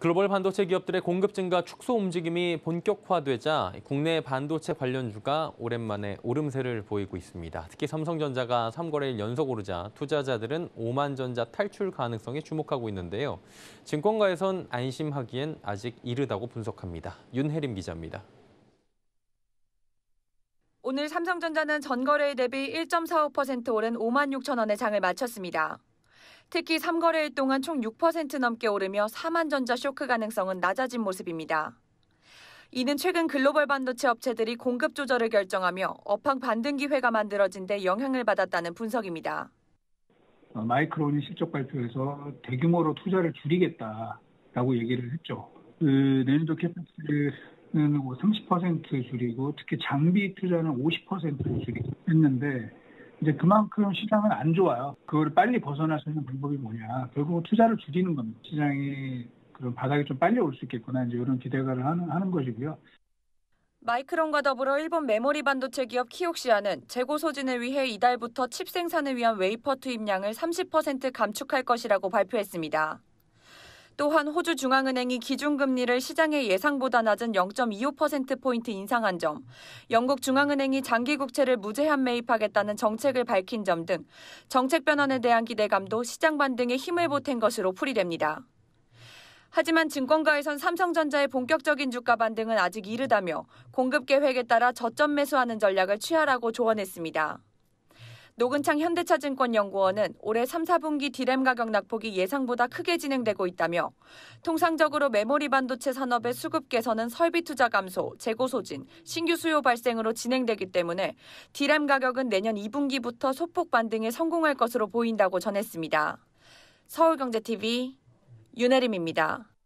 글로벌 반도체 기업들의 공급 증가 축소 움직임이 본격화되자 국내 반도체 관련주가 오랜만에 오름세를 보이고 있습니다. 특히 삼성전자가 3거래일 연속 오르자 투자자들은 5만 전자 탈출 가능성에 주목하고 있는데요. 증권가에선 안심하기엔 아직 이르다고 분석합니다. 윤혜림 기자입니다. 오늘 삼성전자는 전거래일 대비 1.45% 오른 5만 6천 원의 장을 마쳤습니다. 특히 3거래일 동안 총 6% 넘게 오르며 4만 전자 쇼크 가능성은 낮아진 모습입니다. 이는 최근 글로벌 반도체 업체들이 공급 조절을 결정하며 업황 반등 기회가 만들어진 데 영향을 받았다는 분석입니다. 어, 마이크론이 실적 발표에서 대규모로 투자를 줄이겠다라고 얘기를 했죠. 그 내년도 캐피스는 30% 뭐 줄이고 특히 장비 투자는 50% 줄이고 했는데 이제 그만큼 시장은 안 좋아요. 그걸 빨리 벗어날 수 있는 방법이 뭐냐. 결국 투자를 줄이는 겁니다. 시장이 그런 바닥이 좀 빨리 올수 있겠구나. 이제 이런 기대감을 하는, 하는 것이고요. 마이크론과 더불어 일본 메모리 반도체 기업 키옥시아는 재고 소진을 위해 이달부터 칩 생산을 위한 웨이퍼 투입량을 30% 감축할 것이라고 발표했습니다. 또한 호주 중앙은행이 기준금리를 시장의 예상보다 낮은 0.25%포인트 인상한 점, 영국 중앙은행이 장기 국채를 무제한 매입하겠다는 정책을 밝힌 점 등 정책 변화에 대한 기대감도 시장 반등에 힘을 보탠 것으로 풀이됩니다. 하지만 증권가에선 삼성전자의 본격적인 주가 반등은 아직 이르다며 공급 계획에 따라 저점 매수하는 전략을 취하라고 조언했습니다. 노근창 현대차증권연구원은 올해 3, 4분기 디램 가격 낙폭이 예상보다 크게 진행되고 있다며 통상적으로 메모리 반도체 산업의 수급 개선은 설비 투자 감소, 재고 소진, 신규 수요 발생으로 진행되기 때문에 디램 가격은 내년 2분기부터 소폭 반등에 성공할 것으로 보인다고 전했습니다. 서울경제TV 윤혜림입니다.